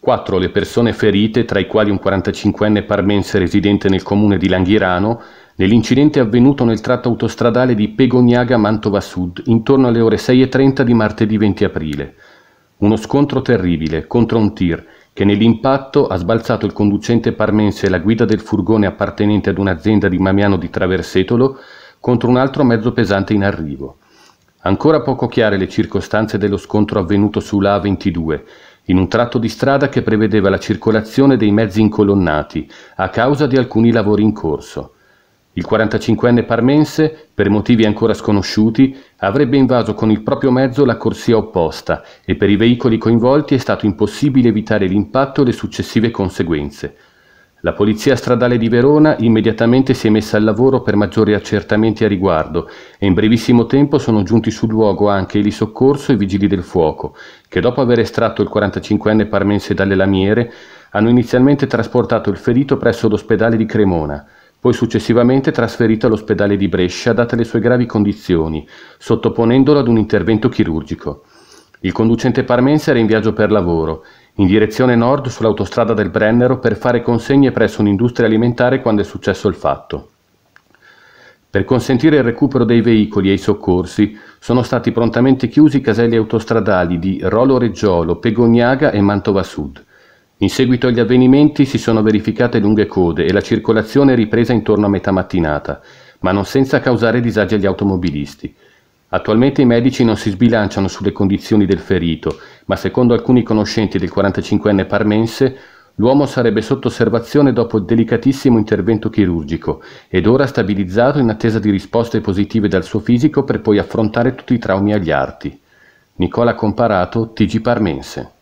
4 le persone ferite, tra i quali un 45enne parmense residente nel comune di Langhirano, nell'incidente avvenuto nel tratto autostradale di pegoniaga mantova Sud intorno alle ore 6.30 di martedì 20 aprile. Uno scontro terribile contro un tir che nell'impatto ha sbalzato il conducente parmense e la guida del furgone appartenente ad un'azienda di Mamiano di Traversetolo contro un altro mezzo pesante in arrivo. Ancora poco chiare le circostanze dello scontro avvenuto sulla A22, in un tratto di strada che prevedeva la circolazione dei mezzi incolonnati a causa di alcuni lavori in corso. Il 45enne parmense, per motivi ancora sconosciuti, avrebbe invaso con il proprio mezzo la corsia opposta e per i veicoli coinvolti è stato impossibile evitare l'impatto e le successive conseguenze. La Polizia Stradale di Verona immediatamente si è messa al lavoro per maggiori accertamenti a riguardo e in brevissimo tempo sono giunti sul luogo anche il soccorso e i vigili del fuoco, che dopo aver estratto il 45enne parmense dalle lamiere hanno inizialmente trasportato il ferito presso l'ospedale di Cremona, poi successivamente trasferito all'ospedale di Brescia date le sue gravi condizioni, sottoponendolo ad un intervento chirurgico. Il conducente parmense era in viaggio per lavoro in direzione nord sull'autostrada del Brennero per fare consegne presso un'industria alimentare quando è successo il fatto. Per consentire il recupero dei veicoli e i soccorsi sono stati prontamente chiusi i caselli autostradali di Rolo Reggiolo, Pegognaga e Mantova Sud. In seguito agli avvenimenti si sono verificate lunghe code e la circolazione è ripresa intorno a metà mattinata, ma non senza causare disagi agli automobilisti. Attualmente i medici non si sbilanciano sulle condizioni del ferito, ma secondo alcuni conoscenti del 45enne parmense, l'uomo sarebbe sotto osservazione dopo il delicatissimo intervento chirurgico ed ora stabilizzato in attesa di risposte positive dal suo fisico per poi affrontare tutti i traumi agli arti. Nicola Comparato, TG Parmense.